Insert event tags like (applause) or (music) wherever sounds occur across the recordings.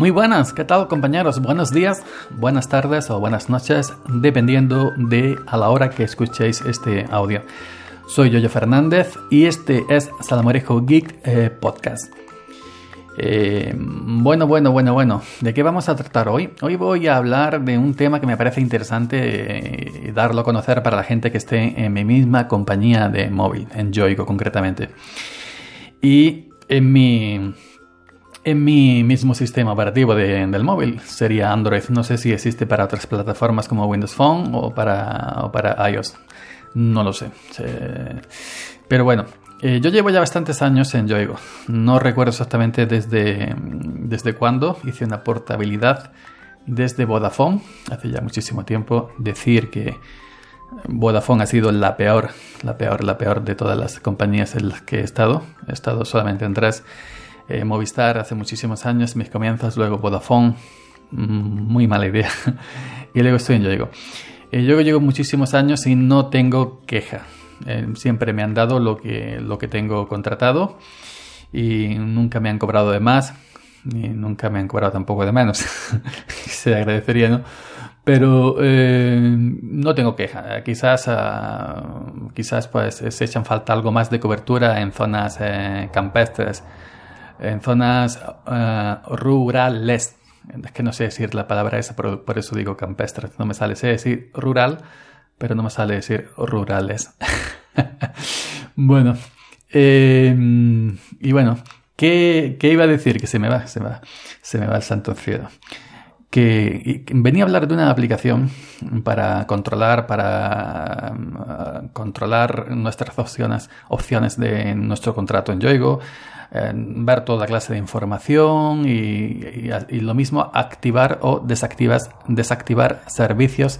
Muy buenas, ¿qué tal compañeros? Buenos días, buenas tardes o buenas noches, dependiendo de a la hora que escuchéis este audio. Soy Yoyo Fernández y este es Salamorejo Geek eh, Podcast. Eh, bueno, bueno, bueno, bueno, ¿de qué vamos a tratar hoy? Hoy voy a hablar de un tema que me parece interesante y eh, darlo a conocer para la gente que esté en mi misma compañía de móvil, en Joico, concretamente. Y en mi en mi mismo sistema operativo del móvil. Sería Android. No sé si existe para otras plataformas como Windows Phone o para, para iOS. No lo sé. pero bueno, eh, yo llevo ya bastantes años en Yoigo. No recuerdo exactamente desde, desde cuándo hice una portabilidad desde Vodafone. Hace ya muchísimo tiempo. Decir que Vodafone ha sido la peor, la peor, la peor de todas las compañías en las que he estado. He estado solamente en tres. Eh, Movistar hace muchísimos años, mis comienzos, luego Vodafone, mm, muy mala idea, (laughs) y luego estoy en Yoigo. Eh, yo llevo muchísimos años y no tengo queja. Eh, siempre me han dado lo que, lo que tengo contratado y nunca me han cobrado de más y nunca me han cobrado tampoco de menos. (laughs) Se agradecería, ¿no? Pero eh, no tengo queja. Quizás, ah, quizás pues, se echan falta algo más de cobertura en zonas campestres en zonas eh, rurales. Es que no sé decir la palabra esa, por, eso digo campestre. No me sale, sé decir rural, pero no me sale decir rurales. (laughs) bueno, eh, y bueno, ¿qué, iba a decir? Que se me va, se me va, se me va el santo cielo. Que venía a hablar de una aplicación para controlar, para eh, controlar nuestras opciones, opciones de nuestro contrato en Yoigo, ver toda clase de información y, lo mismo activar o desactivar, servicios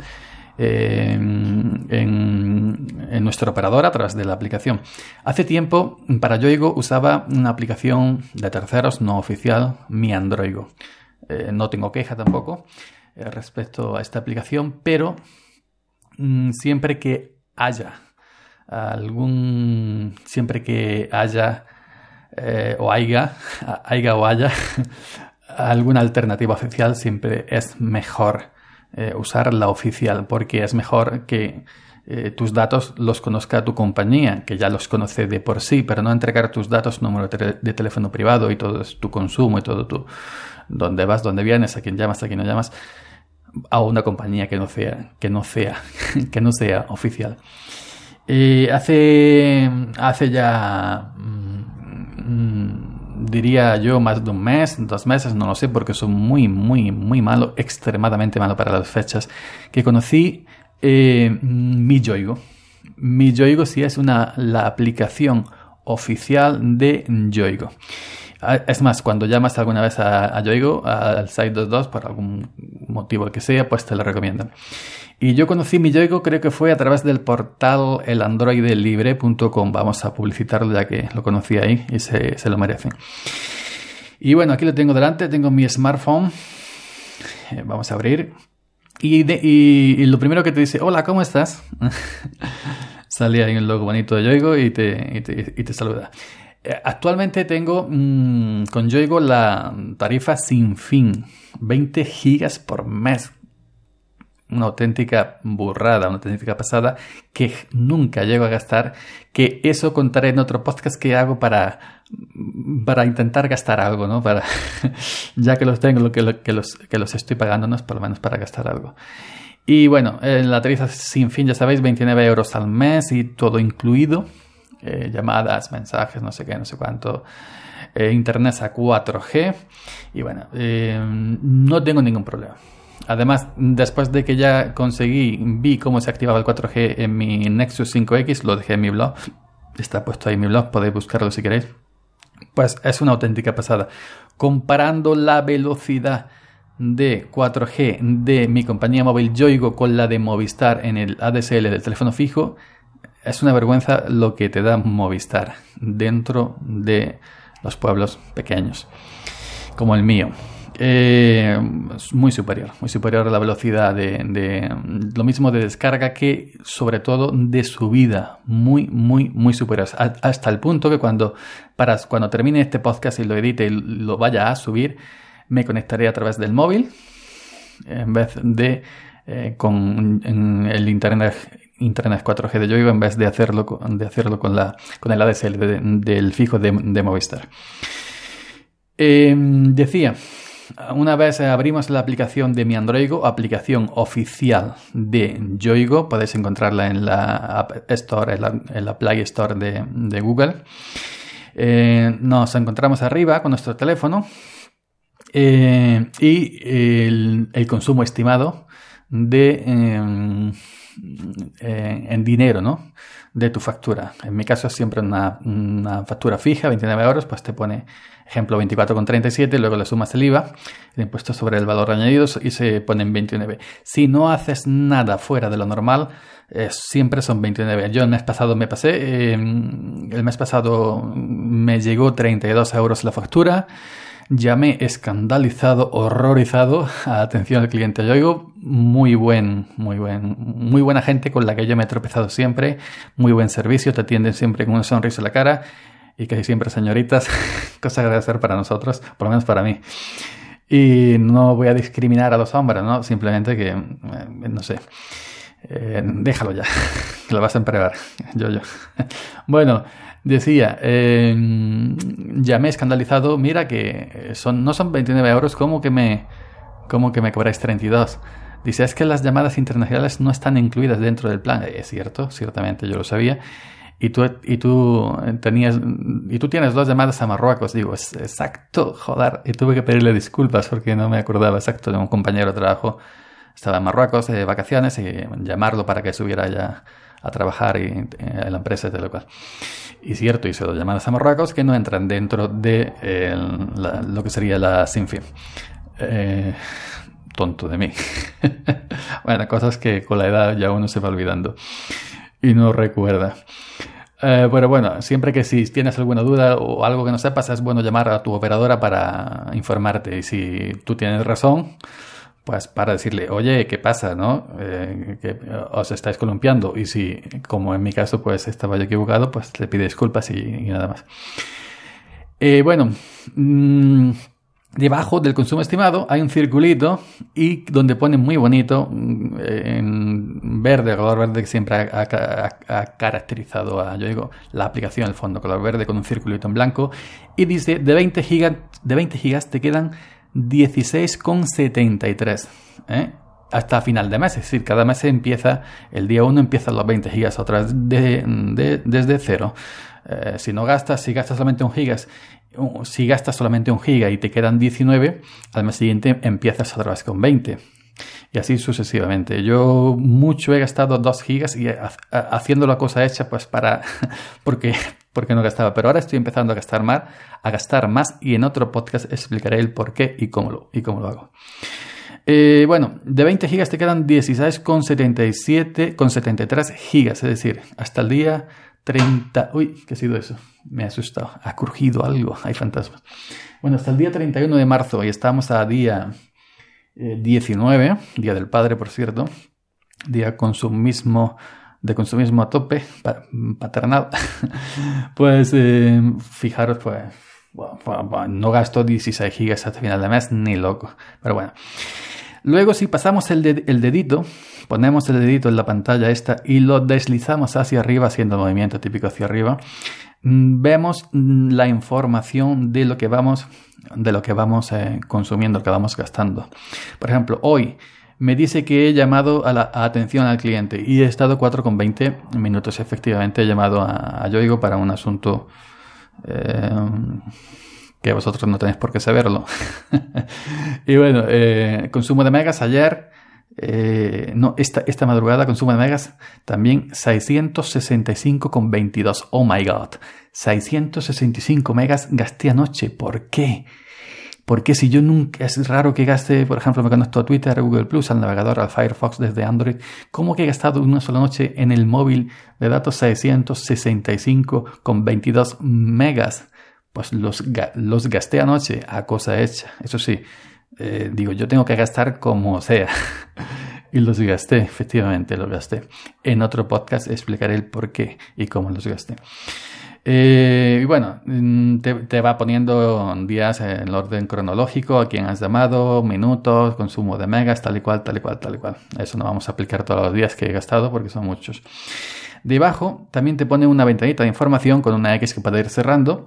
eh, en, nuestro operador a través de la aplicación. Hace tiempo para Yoigo usaba una aplicación de terceros no oficial, mi Androigo. Eh, no tengo queja tampoco eh, respecto a esta aplicación, pero mm, siempre que haya algún siempre que haya eh, o haya, (laughs) haya o haya (laughs) alguna alternativa oficial, siempre es mejor eh, usar la oficial porque es mejor que eh, tus datos los conozca tu compañía, que ya los conoce de por sí, pero no entregar tus datos, número de teléfono privado y todo tu consumo y todo tu dónde vas, dónde vienes, a quien llamas, a quien no llamas a una compañía que no sea que no sea (laughs) que no sea oficial. y hace hace ya mm, diría yo, más de un mes, dos meses, no lo sé, porque son muy, muy, muy malo, extremadamente malo para las fechas, que conocí eh, mi Yoigo. Mi Yoigo sí es una, la aplicación oficial de Yoigo. Ah, es más, cuando llamas alguna vez a, Yoigo, al 2.2, por algún motivo que sea, pues te lo recomiendan. Y yo conocí mi Yoigo, creo que fue a través del portal elandroidelibre.com. Vamos a publicitarlo ya que lo conocí ahí y se, lo merecen. Y bueno, aquí lo tengo delante, tengo mi smartphone. Eh, vamos a abrir. Y, lo primero que te dice, hola, ¿cómo estás? (laughs) Salía ahí un logo bonito de Yoigo y te, y te saluda. Eh, actualmente tengo mm, con Yoigo la tarifa sin fin, 20 gigas por mes. Una auténtica burrada, una auténtica pasada que nunca llego a gastar, que eso contaré en otro podcast que hago para, para intentar gastar algo, ¿no? Para, (laughs) ya que los tengo, que, lo, que, los, que los estoy pagándonos, por lo menos para gastar algo. Y bueno, eh, la tarifa sin fin, ya sabéis, 29 euros al mes y todo incluido eh, llamadas, mensajes, no sé qué, no sé cuánto, eh, internet a 4G y bueno, eh, no tengo ningún problema. Además, después de que ya conseguí, vi cómo se activaba el 4G en mi Nexus 5X, lo dejé en mi blog, está puesto ahí en mi blog, podéis buscarlo si queréis. Pues es una auténtica pasada. Comparando la velocidad de 4G de mi compañía móvil Yoigo con la de Movistar en el ADSL del teléfono fijo, es una vergüenza lo que te da Movistar dentro de los pueblos pequeños, como el mío. es eh, muy superior, muy superior a la velocidad de, lo mismo de descarga que sobre todo de subida, muy, muy, muy superior. Hasta el punto que cuando, para, cuando termine este podcast y lo edite y lo vaya a subir, me conectaré a través del móvil en vez de eh, con el internet, internet 4G de Yoigo en vez de hacerlo, con, de hacerlo con, la, con el ADSL del fijo de, Movistar. Em, decía, una vez abrimos la aplicación de Mi Android aplicación oficial de Yoigo, podéis encontrarla en la App Store, en la, Play Store de, Google. Eh, nos encontramos arriba con nuestro teléfono eh, y el, consumo estimado de em, eh, en dinero, ¿no? De tu factura. En mi caso es siempre una, factura fija, 29 euros, pues te pone, ejemplo, 24,37, luego le sumas el IVA, el impuesto sobre el valor añadido y se pone en 29. Si no haces nada fuera de lo normal, eh, siempre son 29. Yo el mes pasado me pasé, eh, el mes pasado me llegó 32 euros la factura llamé escandalizado, horrorizado a (laughs) atención al cliente. Yo digo, muy buen, muy buen, muy buena gente con la que yo me he tropezado siempre, muy buen servicio, te atienden siempre con una sonrisa en la cara y casi siempre señoritas, (laughs) cosa que debe ser para nosotros, por lo menos para mí. Y no voy a discriminar a los hombres, ¿no? Simplemente que, eh, no sé. Eh, déjalo ya, (laughs) que lo vas a empregar. Yo, yo. Bueno, Decía, eh, he escandalizado, mira que son, no son 29 euros, ¿cómo que, me, ¿cómo que me cobráis 32? Dice, es que las llamadas internacionales no están incluidas dentro del plan. Es cierto, ciertamente yo lo sabía. Y tú, y tú tenías, y tú tienes dos llamadas a Marruecos. Digo, es exacto, joder. Y tuve que pedirle disculpas porque no me acordaba exacto de un compañero de trabajo. Estaba en Marruecos de vacaciones y llamarlo para que subiera ya a trabajar en, la empresa de local. Y cierto, se dos llamadas a morracos... que no entran dentro de lo que sería la sin Eh, tonto de mí. (laughs) bueno, cosas que con la edad ya uno se va olvidando y no recuerda. Eh, pero bueno, siempre que si tienes alguna duda o algo que no sepas, es bueno llamar a tu operadora para informarte. Y si tú tienes razón, pues para decirle, oye, ¿qué pasa? ¿No? Eh, que os estáis columpiando. Y si, como en mi caso, pues estaba yo equivocado, pues le pide disculpas y, nada más. Eh, bueno, mm, debajo del consumo estimado hay un circulito y donde pone muy bonito, mm, en verde, color verde que siempre ha, caracterizado a, yo digo, la aplicación, el fondo color verde con un circulito en blanco, y dice, de 20 gigas, de 20 gigas te quedan 16,73 ¿eh? hasta final de mes. Es decir, cada mes empieza, el día 1 empiezan los 20 gigas, otras de, de, desde cero. Eh, si no gastas, si gastas solamente un gigas, si gastas solamente un giga y te quedan 19, al mes siguiente empiezas otra vez con 20. Y así sucesivamente. Yo mucho he gastado 2 gigas y haciendo la cosa hecha pues para (laughs) porque porque no gastaba, pero ahora estoy empezando a gastar más, a gastar más y en otro podcast explicaré el por qué y cómo lo, y cómo lo hago. Eh, bueno, de 20 gigas te quedan 16,77 con 73 gigas, es decir, hasta el día 30... Uy, ¿qué ha sido eso? Me ha asustado, ha crujido algo, hay fantasmas. Bueno, hasta el día 31 de marzo, y estamos a día 19, eh, Día del Padre, por cierto, día con su mismo de consumismo a tope, paternal, (laughs) pues eh, fijaros, pues no gasto 16 gigas hasta final de mes, ni loco, pero bueno. Luego si pasamos el, el dedito, ponemos el dedito en la pantalla esta y lo deslizamos hacia arriba, haciendo el movimiento típico hacia arriba, mm, vemos mm, la información de lo que vamos, de lo que vamos eh, consumiendo, lo que vamos gastando. Por ejemplo, hoy me dice que he llamado a la atención al cliente y he estado 4,20 minutos. Efectivamente, he llamado a, Yoigo para un asunto eh, que vosotros no tenéis por qué saberlo. (laughs) y bueno, eh, consumo de megas ayer. Eh, no, esta, esta madrugada consumo de megas también con 665,22. Oh my god. 665 megas gasté anoche. ¿Por qué? Porque si yo nunca, es raro que gaste, por ejemplo, me conecto a Twitter, a Google Plus, al navegador, al Firefox desde Android, ¿cómo que he gastado una sola noche en el móvil de datos 665 con 22 megas? Pues los, los gasté anoche a cosa hecha. Eso sí, eh, digo, yo tengo que gastar como sea. (laughs) y los gasté, efectivamente, los gasté. En otro podcast explicaré el por qué y cómo los gasté. Eh, y bueno, mm, te, va poniendo días en orden cronológico, a quién has llamado, minutos, consumo de megas, tal y cual, tal y cual, tal y cual. Eso no vamos a aplicar todos los días que he gastado porque son muchos. Debajo también te pone una ventanita de información con una X que puedes ir cerrando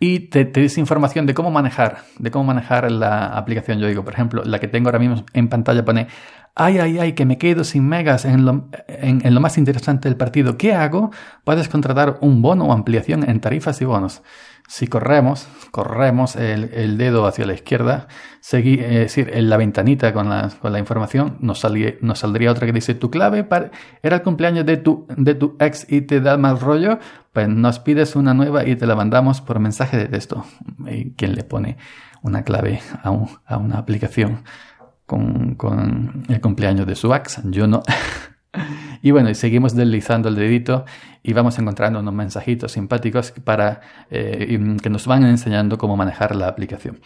y te, te, información de cómo manejar, de cómo manejar la aplicación. Yo digo, por ejemplo, la que tengo ahora mismo en pantalla pone, ay, ay, ay, que me quedo sin megas en lo, en lo más interesante del partido. ¿Qué hago? Puedes contratar un bono o ampliación en tarifas y bonos. Si corremos, corremos el, el dedo hacia la izquierda, es decir, en la ventanita con la, con la información, nos, nos, saldría otra que dice tu clave para, era el cumpleaños de tu, de tu ex y te da más rollo, pues nos pides una nueva y te la mandamos por mensaje de texto. ¿Quién le pone una clave a, a una aplicación con, con el cumpleaños de su ex? Yo no. (laughs) Y bueno, seguimos deslizando el dedito y vamos encontrando unos mensajitos simpáticos para eh, mm, que nos van enseñando cómo manejar la aplicación.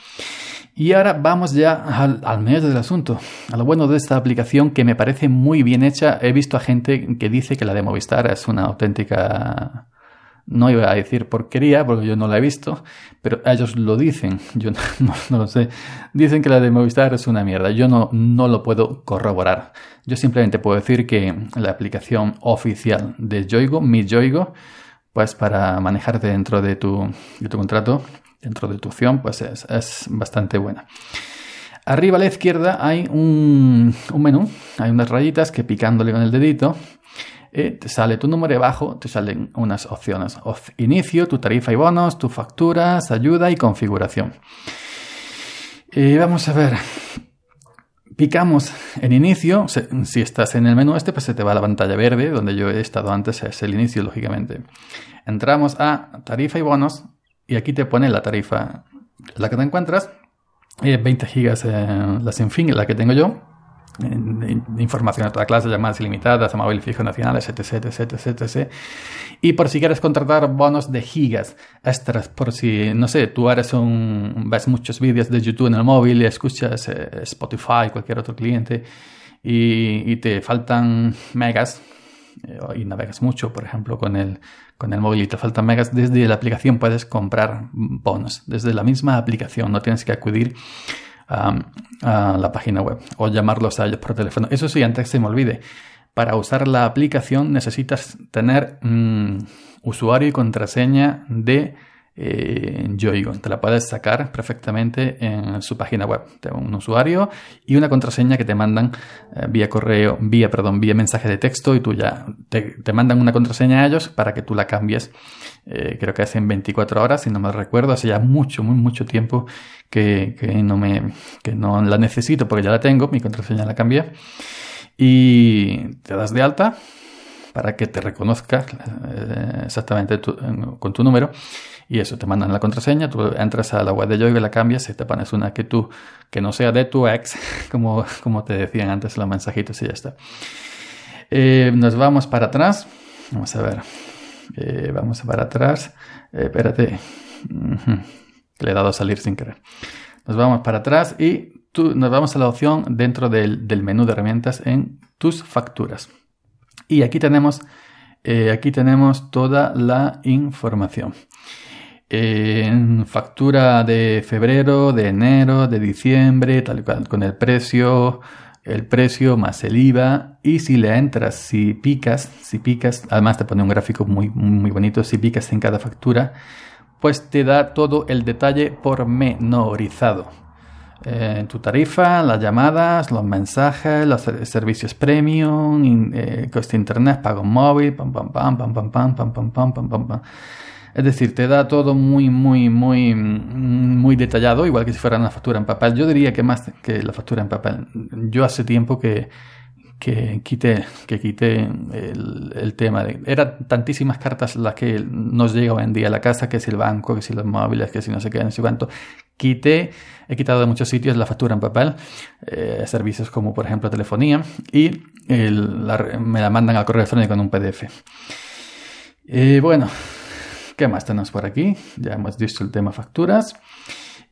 Y ahora vamos ya al, al medio del asunto, a lo bueno de esta aplicación que me parece muy bien hecha. He visto a gente que dice que la de Movistar es una auténtica no iba a decir porquería, porque yo no la he visto, pero ellos lo dicen, (laughs) yo no, lo sé. Dicen que la de Movistar es una mierda, yo no, no lo puedo corroborar. Yo simplemente puedo decir que la aplicación oficial de Yoigo, mi Yoigo, pues para manejarte dentro de tu, contrato, dentro de tu opción, pues es, es bastante buena. Arriba a la izquierda hay un, un menú, hay unas rayitas que picándole con el dedito ¿eh? te sale tu número abajo, te salen unas opciones. inicio, tu tarifa y bonos, tu facturas, ayuda y configuración. Y eh, vamos a ver. Picamos en inicio. Si estás en el menú este, pues se te va a la pantalla verde, donde yo he estado antes, es el inicio, lógicamente. Entramos a tarifa y bonos, y aquí te pone la tarifa, la que te encuentras. 20 eh, GB la sin fin, la que tengo yo información a toda clase, llamadas ilimitadas, a móvil fijo nacional, etc, etc, etc, etc. Y por si quieres contratar bonos de gigas extras, por si, no sé, tú eres un, ves muchos vídeos de YouTube en el móvil, escuchas eh, Spotify, cualquier otro cliente, y, te faltan megas, eh, y navegas mucho, por ejemplo, con el, con el móvil y te faltan megas, desde la aplicación puedes comprar bonos, desde la misma aplicación, no tienes que acudir a la página web o llamarlos a ellos por teléfono. Eso sí, antes se me olvide, para usar la aplicación necesitas tener mm, usuario y contraseña de eh, Te la puedes sacar perfectamente en su página web. Tengo un usuario y una contraseña que te mandan eh, vía correo, vía, perdón, vía mensaje de texto y tú ya te, mandan una contraseña a ellos para que tú la cambies. Eh, creo que hace 24 horas, si no me recuerdo, hace ya mucho, muy, mucho tiempo que, no me, que no la necesito porque ya la tengo, mi contraseña la cambié. Y te das de alta para que te reconozca eh, exactamente con tu número. Y eso, te mandan la contraseña, tú entras a la web de y la cambias y te pones una que tú, que no sea de tu ex, (laughs) como, como te decían antes los mensajitos y ya está. Eh, nos vamos para atrás. Vamos a ver. Eh, vamos para atrás. espérate le he dado a salir sin querer. Nos vamos para atrás y tú, nos vamos a la opción dentro del, menú de herramientas en tus facturas. Y aquí tenemos, eh, aquí tenemos toda la información. factura de febrero, de enero, de diciembre, tal cual, con el precio, el precio más el IVA y si le entras, si picas, si picas, además te pone un gráfico muy, muy bonito, si picas en cada factura, pues te da todo el detalle pormenorizado. Eh, tu tarifa, las llamadas, los mensajes, los servicios premium, coste internet, pago móvil, pam pam pam pam pam pam pam pam pam pam pam pam. Es decir, te da todo muy, muy, muy, muy detallado, igual que si fuera una factura en papel. Yo diría que más que la factura en papel. Yo hace tiempo que, que quité, que quité el, el, tema. De, eran tantísimas cartas las que nos llega hoy en día a la casa, que si el banco, que si los móviles, que si no sé qué, no sé cuánto. Quité, he quitado de muchos sitios la factura en papel, eh, servicios como por ejemplo telefonía, y me la mandan al correo electrónico en un PDF. Eh, bueno, ¿qué más tenemos por aquí? Ya hemos visto el tema facturas.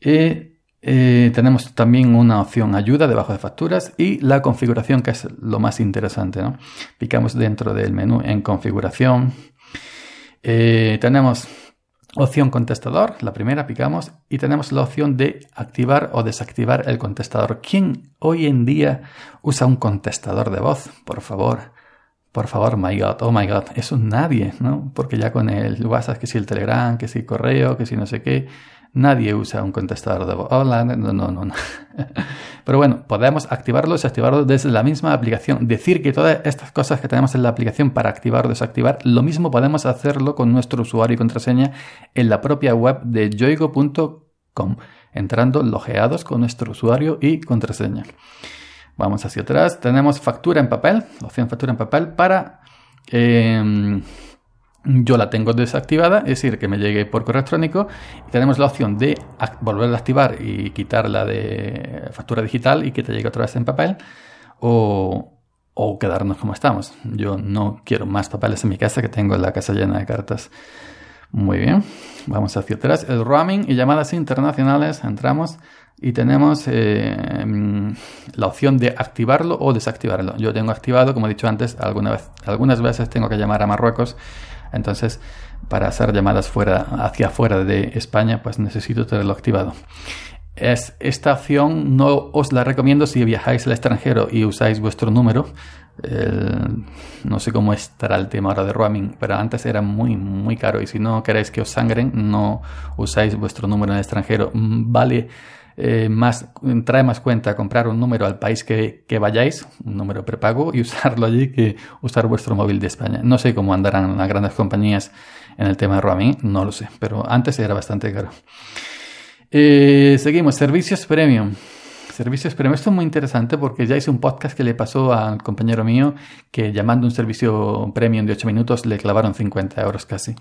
Eh, eh, tenemos también una opción ayuda debajo de facturas y la configuración que es lo más interesante. ¿no? Picamos dentro del menú en configuración. Eh, tenemos opción contestador, la primera picamos, y tenemos la opción de activar o desactivar el contestador. ¿Quién hoy en día usa un contestador de voz? Por favor, por favor, my God, oh my God, eso nadie, ¿no? Porque ya con el WhatsApp, que si el Telegram, que si correo, que si no sé qué, Nadie usa un contestador de voz. Hola, no, no, no. (laughs) Pero bueno, podemos activarlo y desactivarlo desde la misma aplicación. Decir que todas estas cosas que tenemos en la aplicación para activar o desactivar, lo mismo podemos hacerlo con nuestro usuario y contraseña en la propia web de joigo.com, entrando logeados con nuestro usuario y contraseña. Vamos hacia atrás. Tenemos factura en papel, opción factura en papel para... Em, yo la tengo desactivada, es decir, que me llegue por correo electrónico y tenemos la opción de volverla a activar y quitarla de factura digital y que te llegue otra vez en papel o, quedarnos como estamos. Yo no quiero más papeles en mi casa que tengo la casa llena de cartas. Muy bien, vamos hacia atrás. El roaming y llamadas internacionales, entramos y tenemos eh, mm, la opción de activarlo o desactivarlo. Yo tengo activado, como he dicho antes, algunas veces tengo que llamar a Marruecos entonces, para hacer llamadas fuera, hacia fuera de España, pues necesito tenerlo activado. Es, esta opción no os la recomiendo si viajáis al extranjero y usáis vuestro número. no sé cómo estará el tema ahora de roaming, pero antes era muy, muy caro. Y si no queréis que os sangren, no usáis vuestro número en el extranjero. Mm, vale eh, más, trae más cuenta comprar un número al país que, vayáis, un número prepago, y (laughs) usarlo allí que usar vuestro móvil de España. No sé cómo andarán las grandes compañías en el tema de roaming, no lo sé, pero antes era bastante caro. Eh, seguimos, servicios premium servicios, Premium. esto es muy interesante porque ya hice un podcast que le pasó al compañero mío que llamando un servicio premium de 8 minutos le clavaron 50 euros casi.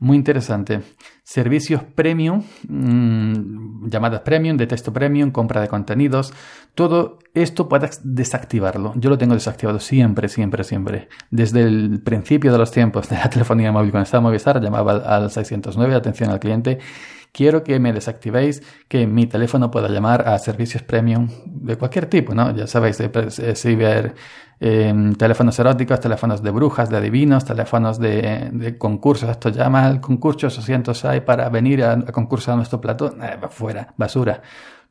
Muy interesante. Servicios premium, mm, llamadas premium, de texto premium, compra de contenidos, todo esto puedes desactivarlo. Yo lo tengo desactivado siempre, siempre, siempre. Desde el principio de los tiempos de la telefonía móvil, cuando estaba Movistar, llamaba al 609, atención al cliente quiero que me desactivéis que mi teléfono pueda llamar a servicios premium de cualquier tipo, ¿no? Ya sabéis, eh, ciber, eh, teléfonos eróticos, teléfonos de brujas, de adivinos, teléfonos de, concursos, esto llama al concurso cientos hay para venir a, concursar a nuestro plato. Eh, fuera, basura.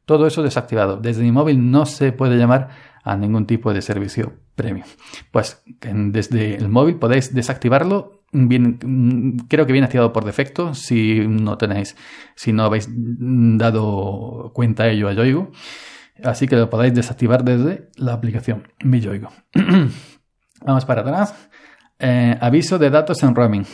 Todo eso desactivado. Desde mi móvil no se puede llamar a ningún tipo de servicio premium. Pues desde el móvil podéis desactivarlo Bien, creo que viene activado por defecto si no tenéis, si no habéis dado cuenta ello a Yoigo. Así que lo podéis desactivar desde la aplicación Mi Yoigo. (clears throat) Vamos para atrás. Eh, aviso de datos en roaming.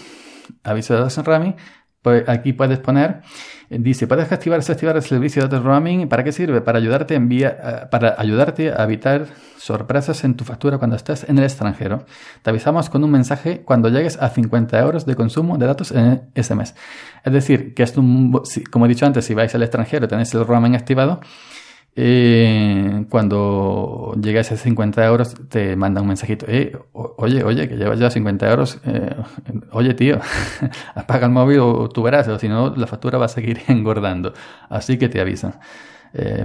Aviso de datos en roaming pues aquí puedes poner, dice, puedes activar desactivar el servicio de datos roaming. ¿Para qué sirve? Para ayudarte, eh, para ayudarte a evitar sorpresas en tu factura cuando estás en el extranjero. Te avisamos con un mensaje cuando llegues a 50 euros de consumo de datos en ese mes, Es decir, que es como he dicho antes, si vais al extranjero y tenéis el roaming activado, eh, cuando llegas a 50 euros, te manda un mensajito. Eh, oye, oye, que llevas ya 50 euros. Eh, oye, tío, (laughs) apaga el móvil o tú verás, o si no, la factura va a seguir (laughs) engordando. Así que te avisan.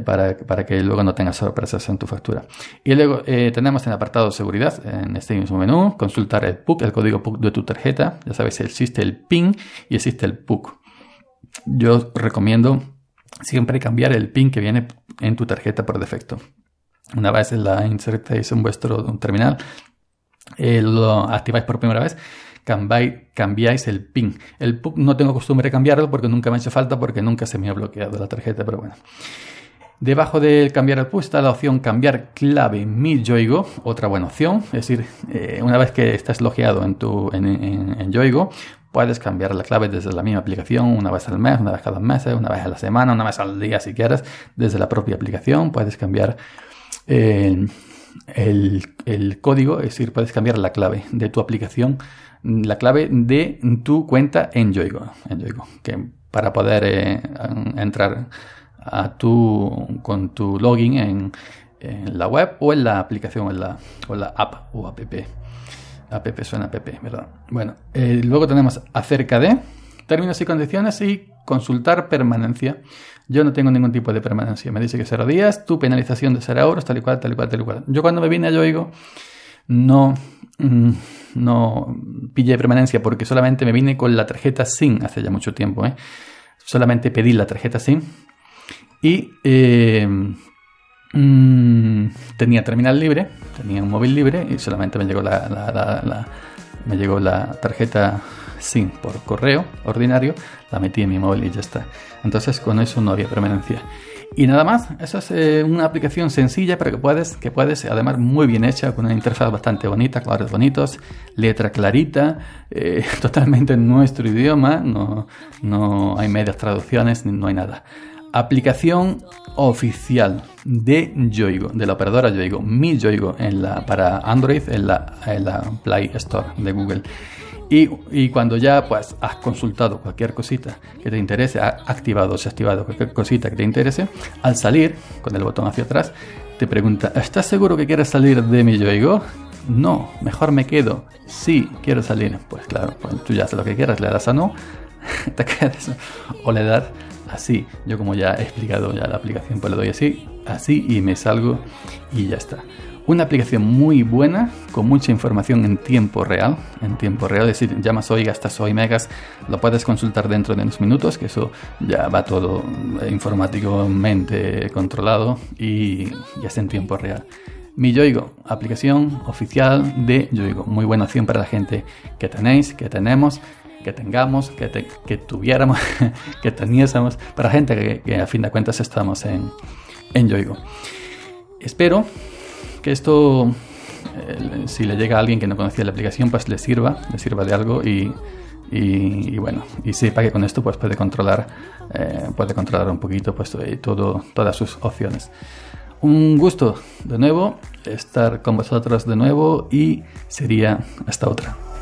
para, que luego no tengas sorpresas en tu factura. Y luego tenemos el apartado de seguridad, en este mismo menú, consultar el PUC, el código PUC de tu tarjeta. Ya sabes, existe el PIN y existe el PUC. Yo recomiendo siempre cambiar el PIN que viene en tu tarjeta por defecto. Una vez la insertáis en vuestro terminal, eh, lo activáis por primera vez, cambiáis, el PIN. El no tengo costumbre de cambiarlo porque nunca me ha hecho falta, porque nunca se me ha bloqueado la tarjeta, pero bueno. Debajo de cambiar el PUC está la opción cambiar clave mi Yoigo, otra buena opción. Es decir, eh, una vez que estás logeado en, tu, en, en, en Puedes cambiar la clave desde la misma aplicación, una vez al mes, una vez cada mes, eh, una vez a la semana, una vez al día si quieres, desde la propia aplicación. Puedes cambiar eh, el, código, es decir, puedes cambiar la clave de tu aplicación, la clave de tu cuenta en Yoigo, que para poder eh, entrar a tu, con tu login en, la web o en la aplicación en la, o la app o app app suena app, ¿verdad? Bueno, eh, luego tenemos acerca de términos y condiciones y consultar permanencia. Yo no tengo ningún tipo de permanencia. Me dice que será días, tu penalización de será euros, tal y cual, tal y cual, tal y cual. Yo cuando me vine a Yoigo no, mm, no pillé permanencia porque solamente me vine con la tarjeta SIM hace ya mucho tiempo. ¿eh? Solamente pedí la tarjeta SIM y eh, Mm, tenía terminal libre, tenía un móvil libre y solamente me llegó la, me llegó la tarjeta SIM por correo ordinario, la metí en mi móvil y ya está. Entonces con eso no había permanencia. Y nada más, esa es eh, una aplicación sencilla, pero que puedes, que puedes, además muy bien hecha, con una interfaz bastante bonita, colores bonitos, letra clarita, eh, (laughs) totalmente en nuestro idioma, no hay medias traducciones, no hay nada aplicación oficial de Yoigo, de la operadora Yoigo, mi Yoigo en la, para Android en la, Play Store de Google. Y, y, cuando ya pues has consultado cualquier cosita que te interese, ha activado o activado cualquier cosita que te interese, al salir con el botón hacia atrás, te pregunta, ¿estás seguro que quieres salir de mi Yoigo? No, mejor me quedo. Sí, quiero salir. Pues claro, pues tú ya haces lo que quieras, le das a no, (laughs) te quedas o le das así. Yo como ya he explicado ya la aplicación, pues le doy así, así y me salgo y ya está. Una aplicación muy buena, con mucha información en tiempo real. En tiempo real, es decir, llamas hoy, gastas hoy megas, lo puedes consultar dentro de unos minutos, que eso ya va todo informáticamente controlado y ya está en tiempo real. Mi Yoigo, aplicación oficial de Yoigo. Muy buena opción para la gente que tenéis, que tenemos que tengamos, que, que tuviéramos, (laughs) que teniésemos, para gente que, a fin de cuentas estamos en, en Yoigo. Espero que esto, eh, si le llega a alguien que no conocía la aplicación, pues le sirva, le sirva de algo y, bueno, y sepa que con esto pues puede controlar, eh, puede controlar un poquito pues eh, todo, todas sus opciones. Un gusto de nuevo estar con vosotros de nuevo y sería hasta otra.